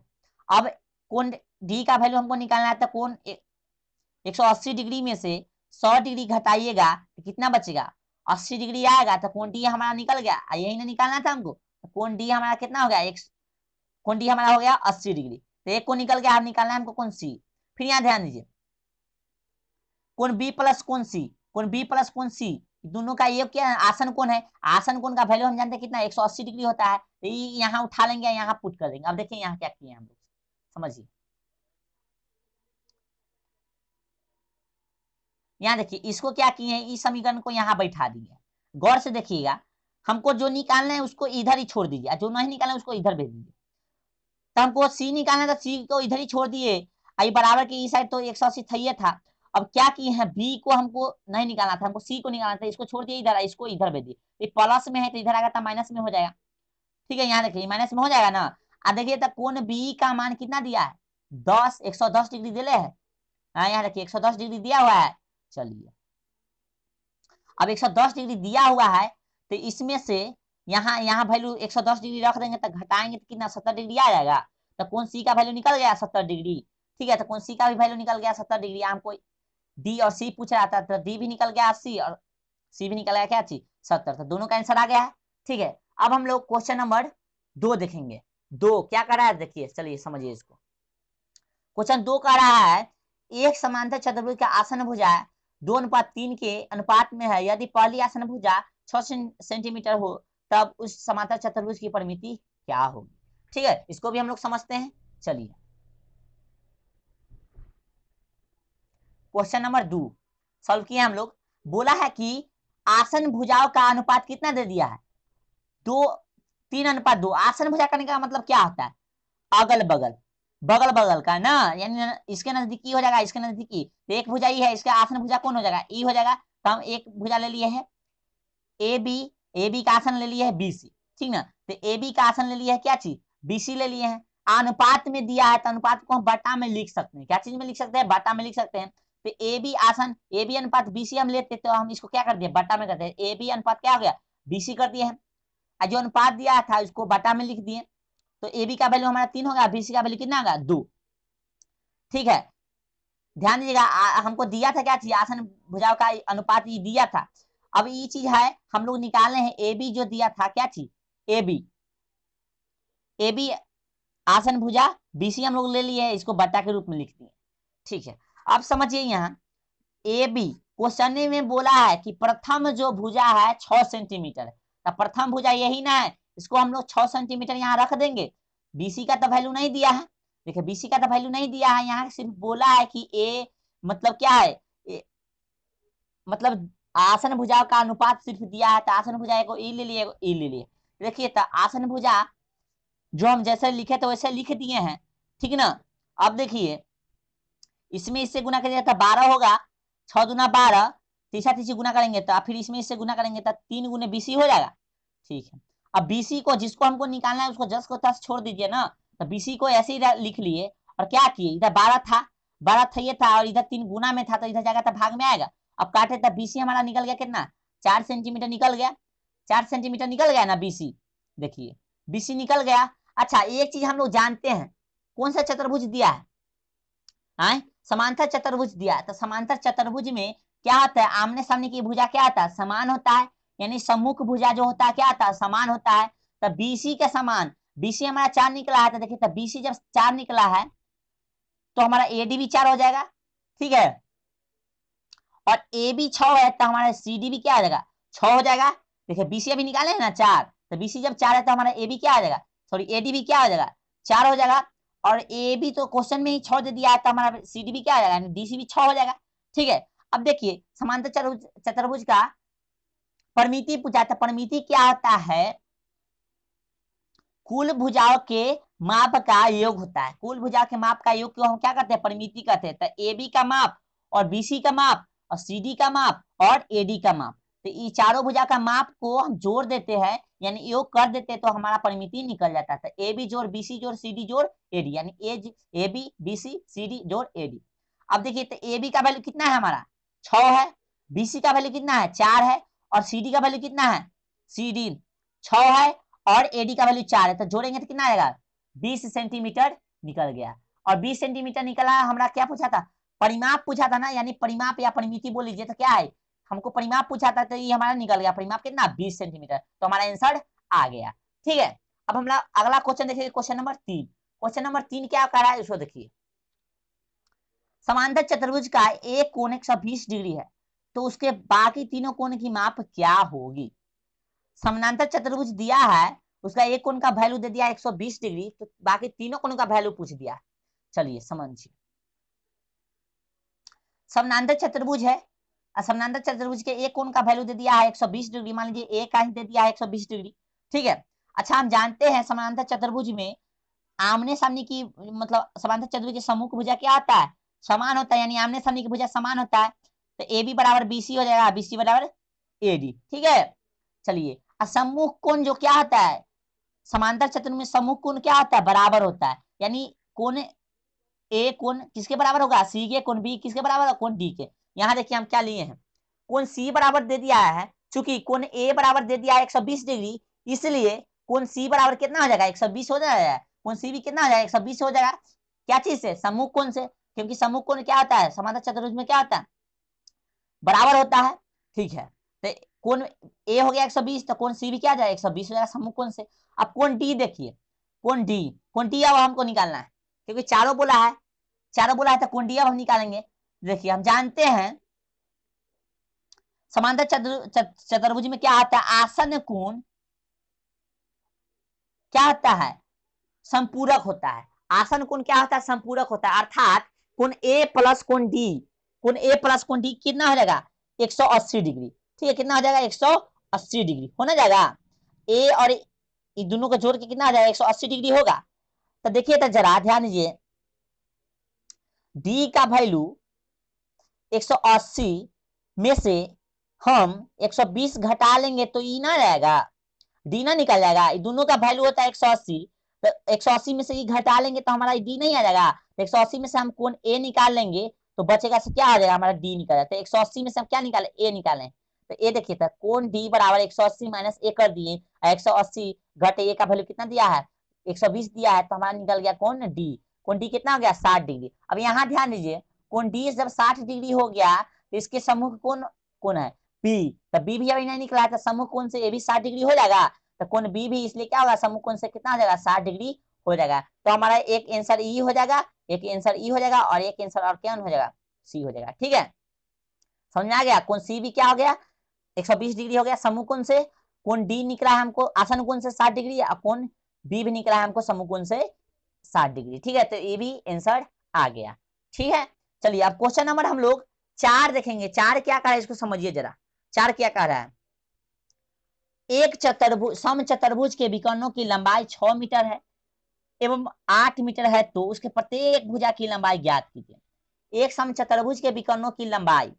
अब कौन डी का वैल्यू हमको निकालना है तो सौ 180 डिग्री में से 100 डिग्री घटाइएगा तो कितना बचेगा 80 डिग्री आएगा तो कौन डी हमारा निकल गया यही ना निकालना था हमको तो कौन डी हमारा कितना हो गया एक कौन डी हमारा हो गया अस्सी डिग्री तो एक को निकल गया निकालना है हमको कौन सी फिर यहाँ ध्यान दीजिए कौन बी प्लस कौन सी कौन बी प्लस कौन सी दोनों का ये क्या है आसन कौन है आसन कौन का वैल्यू हम जानते हैं कितना 180 डिग्री होता है तो यहाँ उठा लेंगे यहाँ पुट कर देंगे अब देखिए यहाँ क्या किए हम लोग समझिए यहाँ देखिए इसको क्या किए हैं इस समीकरण को यहाँ बैठा दिए गौर से देखिएगा हमको जो निकालना है उसको इधर ही छोड़ दीजिए जो नहीं निकालना है उसको इधर भेज दीजिए तो हमको सी निकालना था तो सी को इधर ही छोड़ दिए बराबर की इस साइड तो एक सौ अस्सी था अब क्या किए हैं बी को हमको नहीं निकालना था हमको सी को निकालना था इसको छोड़ दिया इधर इसको इधर भेज दिए प्लस तो में है तो इधर आ गया माइनस में हो जाएगा ठीक है यहाँ देखिए माइनस में हो जाएगा ना अब देखिए तो कौन बी का मान कितना दिया है दस एक सौ दस डिग्री दिले है हाँ यहाँ देखिए एक सौ दस डिग्री दिया हुआ है चलिए अब एक सौ दस डिग्री दिया हुआ है तो इसमें से यहाँ यहाँ वैल्यू एक सौ दस डिग्री रख देंगे तो घटाएंगे तो कितना सत्तर डिग्री आ जाएगा तो कौन सी का वैल्यू निकल गया सत्तर डिग्री ठीक है तो कौन सी का भी वैल्यू निकल गया सत्तर डिग्री हमको डी और सी पूछा जाता था डी तो भी निकल गया सी और सी भी निकल गया क्या थी सत्तर तो दोनों का आंसर आ गया है ठीक है अब हम लोग क्वेश्चन नंबर दो देखेंगे दो क्या कर रहा है देखिए चलिए समझिए इसको क्वेश्चन दो कह रहा है एक समांतर चतुर्भुज का आसन भुजा दो अनुपात तीन के अनुपात में है यदि पहली आसन भुजा छह सेंटीमीटर हो तब उस समांतर चतुर्भुज की परिमिति क्या होगी ठीक है इसको भी हम लोग समझते हैं चलिए क्वेश्चन नंबर दो सॉल्व किया हम लोग बोला है कि आसन भुजाओं का अनुपात कितना दे दिया है दो तीन अनुपात दो आसन भुजा करने का मतलब क्या होता है अगल बगल बगल बगल का ना यानी इसके नजदीक हो जाएगा इसके नजदीक तो एक भुजा ये है इसका आसन भुजा कौन हो जाएगा ई हो जाएगा तो हम एक भुजा ले लिए है ए बी ए बी का आसन ले लिए है बीसी ठीक ना तो ए बी का आसन ले लिया है क्या चीज बी सी ले लिए है अनुपात में दिया है तो अनुपात को हम बटा में लिख सकते हैं क्या चीज में लिख सकते हैं बटा में लिख सकते हैं ए बी आसन ए बी अनुपात बीसी हम लेते तो हम इसको क्या कर दिया बटा में करते ए बी अनुपात क्या हो गया बीसी कर दिया हम जो अनुपात दिया था उसको बटा में लिख दिए तो ए बी का वैल्यू हमारा तीन होगा बीसी का वैल्यू कितना होगा दो ठीक है ध्यान दीजिएगा हमको दिया था क्या चीज आसन भुजाओं का अनुपात ये दिया था अब ये चीज है हम लोग निकाले हैं ए बी जो दिया था क्या चीज ए बी ए बी आसन भुजा बीसी हम लोग ले लिए इसको बट्टा के रूप में लिख दिए ठीक है आप समझिए यहाँ ए बी क्वेश्चन में बोला है कि प्रथम जो भुजा है छ सेंटीमीटर तो प्रथम भुजा यही ना है इसको हम लोग छ सेंटीमीटर यहाँ रख देंगे बीसी का तो वैल्यू नहीं दिया है देखिए बीसी का तो वैल्यू नहीं दिया है यहाँ सिर्फ बोला है कि ए मतलब क्या है ए, मतलब आसन भुजा का अनुपात सिर्फ दिया है तो आसन भुजा एक ई e ले लिए ई e ले लिए देखिए तो आसन भुजा जो हम जैसे लिखे तो वैसे लिख दिए हैं ठीक ना अब देखिए इसमें इससे गुना करिएगा तो बारह होगा छ गुना बारह तीसरा तीसरी गुना करेंगे तो फिर इसमें इससे गुना करेंगे तो तीन गुने बीसी हो जाएगा ठीक है अब बीसी को जिसको हमको निकालना है उसको जस को तस छोड़ दीजिए ना तो बीसी को ऐसे ही लिख लिए और क्या किए इधर बारह था बारह था ये था और इधर तीन गुना में था तो इधर जाएगा तो भाग में आएगा अब काटे तो बीसी हमारा निकल गया कितना चार सेंटीमीटर निकल गया चार सेंटीमीटर निकल गया ना बीसी देखिए बीसी निकल गया अच्छा एक चीज हम लोग जानते हैं कौन सा चतुर्भुज दिया है आए? समांतर चतुर्भुज दिया तो समांतर चतुर्भुज में क्या होता है आमने सामने की भुजा क्या आता है समान होता है यानी सम्मुख भुजा जो होता है क्या आता है समान होता है तो बीसी के समान बीसी हमारा चार निकला है तो देखिए तो बीसी जब चार निकला है तो हमारा ए डी भी चार हो जाएगा ठीक है और ए बी छ है तो हमारा सी डी भी क्या आ जाएगा छ हो जाएगा देखिए बीसी अभी निकाले ना चार तो बीसी जब चार है तो हमारा ए बी क्या आ जाएगा सॉरी ए डी भी क्या हो जाएगा चार हो जाएगा और ए भी तो क्वेश्चन में ही छ दे दिया तो हमारा सी डी भी क्या आ जाएगा डी सी भी छ हो जाएगा ठीक है अब देखिए समांतर चतुर्भुज चतुर्भुज का परमिति पूछा था परमिति क्या होता है कुल भुजाओं के माप का योग होता है कुल भुजाओं के माप का योग क्यों हम क्या करते हैं परमिति कहते हैं तो ए बी का माप और बीसी का माप और सी डी का माप और ए डी का माप तो ये चारों भुजा का माप को हम जोड़ देते हैं यानी योग कर देते तो हमारा परिमिति निकल जाता था ए बी जोड़ बी सी जोड़ सी डी जोड़ ए डी यानी A A B B C C D जोड़ ए डी अब देखिए तो ए बी का वैल्यू कितना है हमारा छ है बी सी का वैल्यू कितना है चार है और सी डी का वैल्यू कितना है सी डी छ है और ए डी का वैल्यू चार है तो जोड़ेंगे तो कितना आएगा बीस सेंटीमीटर निकल गया और बीस सेंटीमीटर निकला हमारा क्या पूछा था परिमाप पूछा था ना यानी परिमाप या परिमिति बोल लीजिए तो क्या है हमको परिमाप पूछा था तो ये हमारा निकल गया परिमाप कितना बीस सेंटीमीटर तो हमारा आंसर आ गया ठीक है अब हमारा अगला क्वेश्चन देखिए क्वेश्चन नंबर तीन क्वेश्चन नंबर तीन क्या कह रहा है इसको देखिए समांतर चतुर्भुज का एक कोण एक डिग्री है तो उसके बाकी तीनों कोण की माप क्या होगी समानांतर चतुर्भुज दिया है उसका एक कोण का वैल्यू दे दिया 120 डिग्री तो बाकी तीनों कोण का वैल्यू पूछ दिया चलिए समझिए समानांतर चतुर्भुज है समानांतर चतुर्भुज के एक कोण का वैल्यू दे दिया है 120 डिग्री मान लीजिए एक का ही दे दिया है 120 डिग्री ठीक है अच्छा हम जानते हैं समानांतर चतुर्भुज में आमने सामने की मतलब समानांतर चतुर्भुज के समूह की भुजा क्या होता है समान होता है यानी आमने सामने की भुजा समान होता है तो ए बी बराबर बी सी हो जाएगा बी सी बराबर ए डी ठीक है चलिए असमूह कोण जो क्या होता है समांतर चतुर्भुज में समूह कोण क्या होता है बराबर होता है यानी कोण ए कोण किसके बराबर होगा सी के कोण बी किसके बराबर होगा कोण डी के यहाँ देखिए हम क्या लिए हैं कौन सी बराबर दे दिया है चूंकि कौन ए बराबर दे दिया है बीस डिग्री इसलिए कौन सी बराबर कितना हो जाएगा बीस हो जाएगा कौन सी भी कितना हो जाएगा बीस हो जाएगा क्या चीज से समूह कौन से क्योंकि समूह कौन क्या होता है समांतर चतुर्भुज में क्या होता है बराबर होता है ठीक है तो कौन ए हो गया 120 तो कौन सी भी क्या जाएगा 120 हो जाएगा समूह कौन से अब कौन डी देखिए कौन डी कौन डी अब हमको निकालना है क्योंकि चारों बोला है चारों बोला है तो कौन डी अब हम निकालेंगे देखिए हम जानते हैं समांतर चतुर्भुज में क्या आता है आसन कोण क्या होता है संपूरक होता है आसन कोण क्या होता है संपूरक होता है अर्थात कोण ए प्लस कोण डी कोण ए प्लस कोण डी कितना हो जाएगा 180 डिग्री ठीक है कितना हो जाएगा 180 डिग्री होना जाएगा ए और ये e दोनों को जोड़ के कितना आ जाएगा 180 डिग्री होगा तो देखिए तो जरा ध्यान दीजिए डी का वैल्यू 180 में से हम 120 घटा लेंगे तो ई ना रहेगा डी ना निकल जाएगा दोनों का वैल्यू होता है 180 तो 180 में से ई घटा लेंगे तो हमारा डी नहीं आ जाएगा तो 180 में से हम कौन ए निकाल लेंगे तो बचेगा से क्या आ जाएगा हमारा डी निकल जाएगा तो अस्सी में से हम क्या निकाले ए निकालें तो ए देखिए था तो कौन डी बराबर एक सौ अस्सी माइनस ए कर दिए एक सौ अस्सी घटे ए का वैल्यू कितना दिया है एक सौ बीस दिया है तो हमारा निकल गया कौन डी कौन डी कितना हो गया साठ डिग्री अब यहाँ ध्यान दीजिए कोण डी जब 60 डिग्री हो गया तो इसके सम्मुख कौन कौन है बी तो बी भी अभी नहीं निकला तो सम्मुख कोण से ए भी 60 डिग्री हो जाएगा तो कोण बी भी इसलिए क्या होगा सम्मुख कोण से कितना हो जाएगा साठ डिग्री हो जाएगा तो हमारा एक आंसर ई e हो जाएगा एक आंसर ई e हो जाएगा और एक आंसर और क्या हो जाएगा सी हो जाएगा ठीक है समझ में आ गया कौन सी भी क्या हो गया 120 डिग्री हो गया समूह कोण से कौन डी निकला है हमको आसन कोण से 60 डिग्री और कौन बी भी निकला है हमको समूह कोण से 60 डिग्री ठीक है तो ये भी आंसर आ गया ठीक है चलिए अब क्वेश्चन नंबर हम लोग चार देखेंगे चार क्या कह रहा है इसको समझिए जरा चार क्या कह रहा है एक चतुर्भुज सम चतुर्भुज के विकर्णों की लंबाई छ मीटर है एवं आठ मीटर है तो उसके प्रत्येक भुजा की लंबाई ज्ञात कीजिए एक सम चतुर्भुज के विकर्णों की लंबाई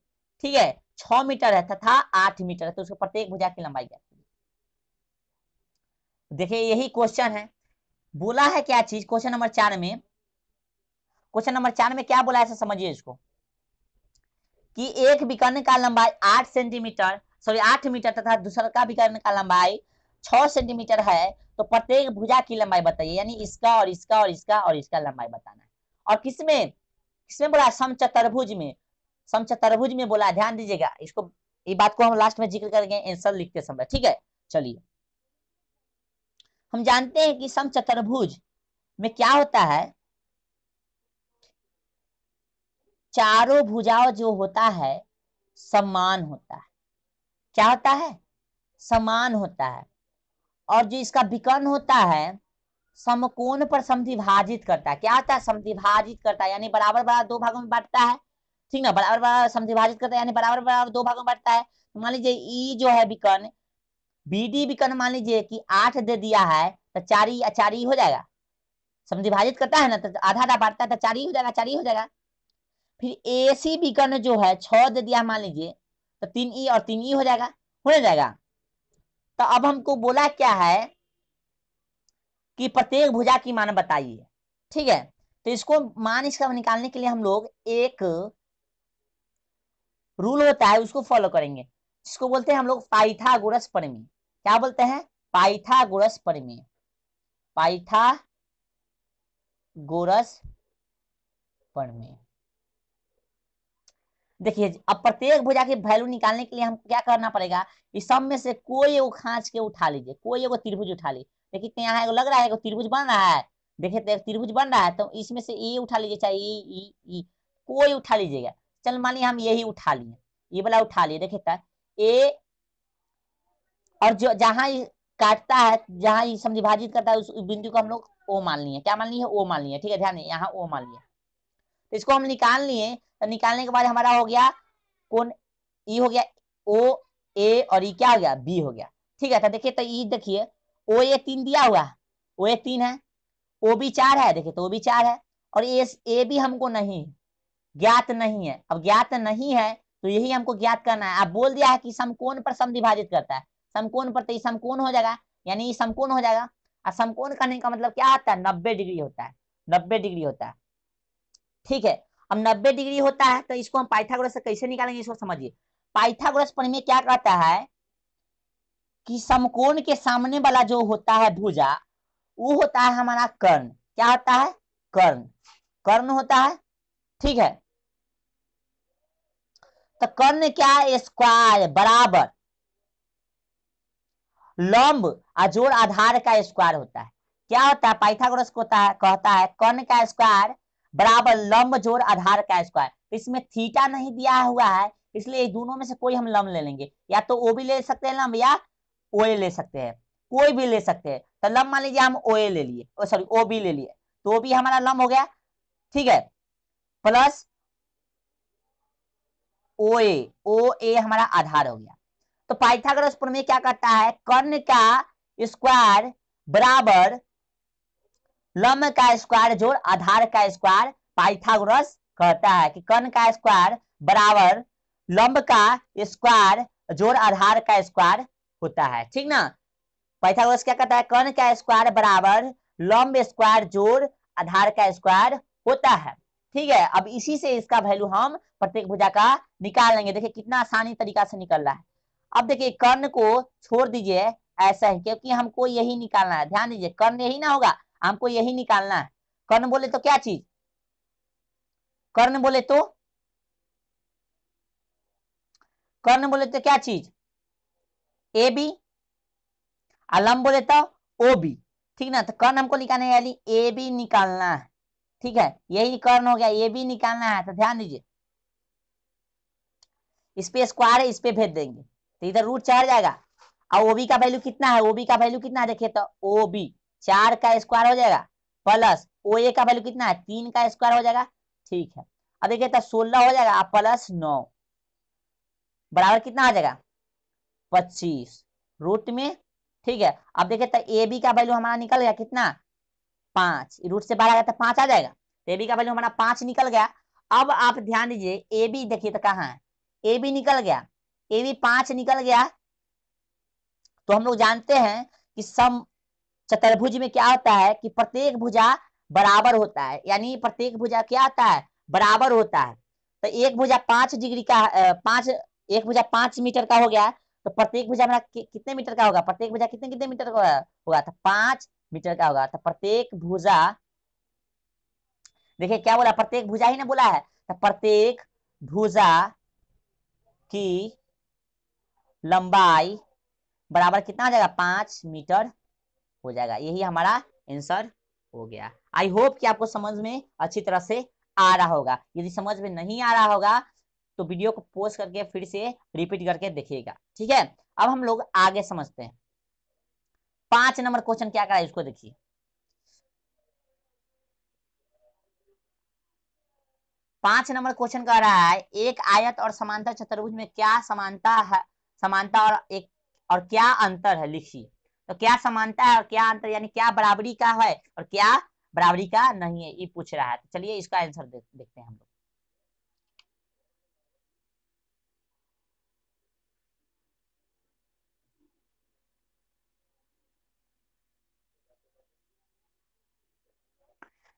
ठीक है छ मीटर है तथा आठ मीटर है तो उसके प्रत्येक भुजा की लंबाई ज्ञात कीजिए देखिये यही क्वेश्चन है बोला है क्या चीज क्वेश्चन नंबर चार में क्वेश्चन नंबर चार में क्या बोला ऐसा समझिए इसको कि एक विकर्ण का लंबाई आठ सेंटीमीटर सॉरी आठ मीटर तथा दूसर का विकर्ण का लंबाई छह सेंटीमीटर है तो प्रत्येक भुजा की लंबाई बताइए यानी इसका और इसका और इसका और इसका लंबाई बताना है और किसमें किसमें बोला समचतरभुज में समचतरभुज में बोला ध्यान दीजिएगा इसको ये बात को हम लास्ट में जिक्र करेंगे आंसर लिखते समय ठीक है चलिए हम जानते हैं कि समचतरभुज में क्या होता है चारों भुजाओं जो होता है समान होता है क्या होता है समान होता है और जो इसका विकर्ण होता है समकोण पर समिभाजित करता है क्या होता है समिभाजित करता है यानी बराबर बराबर दो भागों में बांटता है ठीक ना बराबर बराबर समिभाजित करता है यानी बराबर बराबर दो भागों में बांटता है तो मान लीजिए ई जो है विकर्ण बी डी विकर्ण मान लीजिए कि आठ दे दिया है तो चार ही चार ही हो जाएगा समिभाजित करता है ना तो आधा आधा बांटता है तो चार ही हो जाएगा चार ही हो जाएगा फिर ए सी बी जो है छ दे दिया मान लीजिए तो तीन ई e और तीन ई e हो जाएगा हो जाएगा तो अब हमको बोला क्या है कि प्रत्येक भुजा की मान बताइए ठीक है तो इसको मान इसका निकालने के लिए हम लोग एक रूल होता है उसको फॉलो करेंगे इसको बोलते हैं हम लोग पाइथागोरस परमी क्या बोलते हैं पाइथागोरस पाइथा पाइथागोरस परिमेय देखिए अब प्रत्येक भुजा की वैल्यू निकालने के लिए हमको क्या करना पड़ेगा इस सब में से कोई एगो खाँच के उठा लीजिए कोई एगो त्रिभुज उठा लीजिए देखिए यहाँ लग रहा है एगो त्रिभुज बन रहा है देखिए तो त्रिभुज बन रहा है तो इसमें से ये उठा लीजिए चाहे ई ई कोई उठा लीजिएगा चल मानिए हम यही उठा लिए ये वाला उठा लिए देखिए तो ए और जो जहाँ काटता है जहाँ समझ विभाजित करता है उस बिंदु को हम लोग ओ मान लिए क्या मान लिए ओ मान लिए ठीक है ध्यान यहाँ ओ मान लिया इसको हम निकाल लिए तो निकालने के बाद हमारा हो गया कौन ई e हो गया ओ ए और ई e क्या हो गया बी हो गया ठीक है तो देखिए तो ई e देखिए ओ ए तीन दिया हुआ है ओ ए तीन है ओ बी चार है देखिए तो ओ बी चार है और ए ए भी हमको नहीं ज्ञात नहीं है अब ज्ञात नहीं है तो यही हमको ज्ञात करना है अब बोल दिया है कि समकोण पर सम विभाजित करता है समकोण पर तो समकोण हो जाएगा यानी समकोण हो जाएगा और समकोण करने का मतलब क्या होता है नब्बे डिग्री होता है नब्बे डिग्री होता है ठीक है अब 90 डिग्री होता है तो इसको हम पाइथागोरस से कैसे निकालेंगे इसको समझिए पाइथागोरस प्रमेय क्या कहता है कि समकोण के सामने वाला जो होता है भुजा वो होता है हमारा कर्ण क्या होता है कर्ण कर्ण होता है ठीक है तो कर्ण क्या है स्क्वायर बराबर लंब अजोड़ आधार का स्क्वायर होता है क्या होता है पाइथागोरस होता है कहता है कर्ण का स्क्वायर बराबर लंब जोड़ आधार का स्क्वायर तो इसमें थीटा नहीं दिया हुआ है इसलिए दोनों में से कोई हम लंब ले लेंगे या तो ओ भी ले सकते हैं लंब या ओ ले सकते हैं कोई भी ले सकते हैं तो लंब मान लीजिए हम ओ ले लिए सॉरी ओ बी ले लिए तो ओ बी हमारा लंब हो गया ठीक है प्लस ओ ए ओ ए हमारा आधार हो गया तो पाइथागोरस प्रमेय क्या कहता है कर्ण का स्क्वायर बराबर लम्ब का स्क्वायर जोड़ आधार का स्क्वायर पाइथागोरस कहता है कि कर्ण का स्क्वायर बराबर लंब का स्क्वायर जोड़ आधार का स्क्वायर होता है ठीक ना पाइथागोरस क्या कहता है कर्ण का स्क्वायर बराबर लंब स्क्वायर जोड़ आधार का स्क्वायर होता है ठीक है अब इसी से इसका वैल्यू हम प्रत्येक भुजा का निकाल लेंगे देखिए कितना आसानी तरीका से निकल रहा है अब देखिए कर्ण को छोड़ दीजिए ऐसा ही क्योंकि हमको यही निकालना है ध्यान दीजिए कर्ण यही ना होगा हमको यही निकालना है कर्ण बोले तो क्या चीज कर्ण बोले तो कर्ण बोले तो क्या चीज ए बी आलम बोले तो ओ बी ठीक ना तो कर्ण हमको निकालने वाली ए बी निकालना है ठीक है यही कर्ण हो गया ए बी निकालना है तो ध्यान दीजिए इस पे स्क्वायर है इस पे भेज देंगे तो इधर रूट चढ़ जाएगा और ओबी का वैल्यू कितना है ओबी का वैल्यू कितना है देखिए तो ओबी चार का स्क्वायर हो जाएगा प्लस ओ ए का वैल्यू कितना है तीन का स्क्वायर हो जाएगा ठीक है अब देखिए तो सोलह हो जाएगा प्लस नौ बराबर कितना आ जाएगा पच्चीस रूट में ठीक है अब देखिए तो ए बी का वैल्यू हमारा निकल गया कितना पांच रूट से बारह गया तो पांच आ जाएगा ए तो बी का वैल्यू हमारा पांच निकल गया अब आप ध्यान दीजिए ए बी देखिए तो कहाँ है ए बी निकल गया ए बी पांच निकल गया तो हम लोग जानते हैं कि सम चतुर्भुज में क्या होता है कि प्रत्येक भुजा बराबर होता है यानी प्रत्येक भुजा क्या होता है बराबर होता है तो एक भुजा पांच डिग्री का पांच एक भुजा पांच मीटर का हो गया तो प्रत्येक भुजा मेरा कितने मीटर का होगा प्रत्येक भुजा कितने कितने मीटर का होगा तो पांच मीटर का होगा तो प्रत्येक भुजा देखिए क्या बोला प्रत्येक भुजा ही ना बोला है तो प्रत्येक भुजा की लंबाई बराबर कितना आ जाएगा पांच मीटर हो जाएगा यही हमारा आंसर हो गया आई होप कि आपको समझ में अच्छी तरह से आ रहा होगा यदि समझ में नहीं आ रहा होगा तो वीडियो को पोस्ट करके फिर से रिपीट करके देखिएगा ठीक है अब हम लोग आगे समझते हैं पांच नंबर क्वेश्चन क्या करा है इसको देखिए पांच नंबर क्वेश्चन कह रहा है एक आयत और समांतर चतुर्भुज में क्या समानता है समानता और एक और क्या अंतर है लिखिए तो क्या समानता है और क्या अंतर यानी क्या बराबरी का है और क्या बराबरी का नहीं है ये पूछ रहा है तो चलिए इसका आंसर देख, देखते हैं हम लोग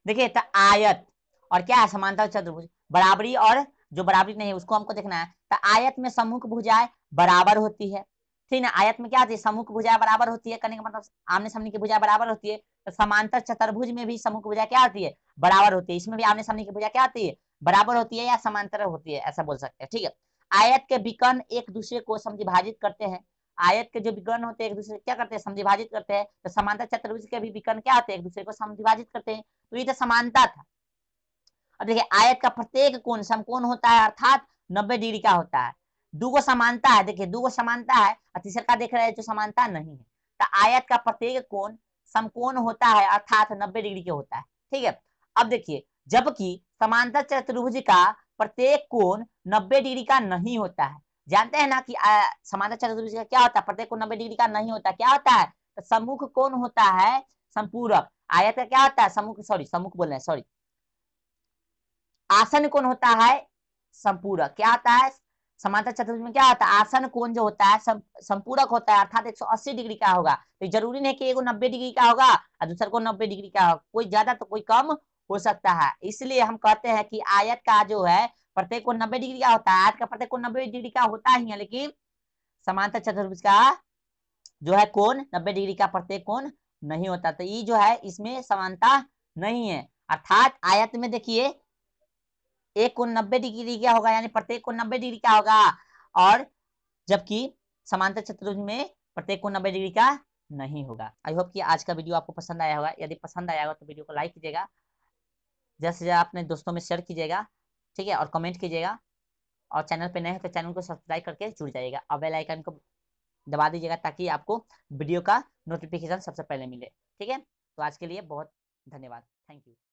देखिए तो आयत और क्या है समानता चतुर्भुज बराबरी और जो बराबरी नहीं है उसको हमको देखना है तो आयत में सम्मुख भुजाएं बराबर होती है ठीक ना आयत में क्या आती है समूह की बराबर होती है कहने का मतलब आमने सामने की भुजा बराबर होती है तो समांतर चतुर्भुज में भी समूह की भुजा क्या होती है बराबर होती है इसमें भी आमने सामने की भुजा क्या होती है बराबर होती है या समांतर होती है ऐसा बोल सकते हैं ठीक है आयत के विकर्ण एक दूसरे को समझिभाजित करते हैं आयत के जो विकर्ण होते हैं एक दूसरे क्या करते हैं समझिभाजित करते हैं तो समांतर चतुर्भुज के भी विकर्ण क्या होते हैं एक दूसरे को समझिभाजित करते हैं तो ये तो समानता था अब देखिए आयत का प्रत्येक कोण समकोण होता है अर्थात नब्बे डिग्री का होता है दू गो समानता है देखिए दू गो समानता है और तीसरा देख रहे हैं जो समानता नहीं है तो आयत का प्रत्येक कोण समकोण होता है अर्थात नब्बे डिग्री के होता है ठीक है अब देखिए जबकि समांतर चतुर्भुज का प्रत्येक कोण नब्बे डिग्री का नहीं होता है जानते हैं ना कि समांतर चतुर्भुज का क्या होता है प्रत्येक कोण नब्बे डिग्री का नहीं होता क्या होता है तो सम्मुख कोण होता है संपूरक आयत का क्या होता है सम्मुख सॉरी सम्मुख बोल रहे हैं सॉरी आसन कोण होता है संपूरक क्या होता है समांतर चतुर्भुज में क्या होता है आसन कोण जो होता है संपूरक होता है अर्थात 180 डिग्री का होगा तो जरूरी नहीं कि एक 90 डिग्री का होगा और दूसर को 90 डिग्री का होगा कोई ज्यादा तो कोई कम हो सकता है इसलिए हम कहते हैं कि आयत का जो है प्रत्येक को नब्बे डिग्री का होता है आयत का प्रत्येक को नब्बे डिग्री का होता ही है लेकिन समांतर चतुर्भुज का जो है कोण नब्बे डिग्री का प्रत्येक कोण नहीं होता तो ये जो है इसमें समानता नहीं है अर्थात आयत में देखिए एक को नब्बे डिग्री क्या होगा यानी प्रत्येक को नब्बे डिग्री क्या होगा और जबकि समांतर चतुर्भुज में प्रत्येक को नब्बे डिग्री का नहीं होगा आई होप कि आज का वीडियो आपको पसंद आया होगा यदि पसंद आया होगा तो वीडियो को लाइक कीजिएगा जैसे जैसे अपने दोस्तों में शेयर कीजिएगा ठीक है और कमेंट कीजिएगा और चैनल पे नए हैं तो चैनल को सब्सक्राइब करके जुड़ जाइएगा और बेल आइकन को दबा दीजिएगा ताकि आपको वीडियो का नोटिफिकेशन सबसे पहले मिले ठीक है तो आज के लिए बहुत धन्यवाद थैंक यू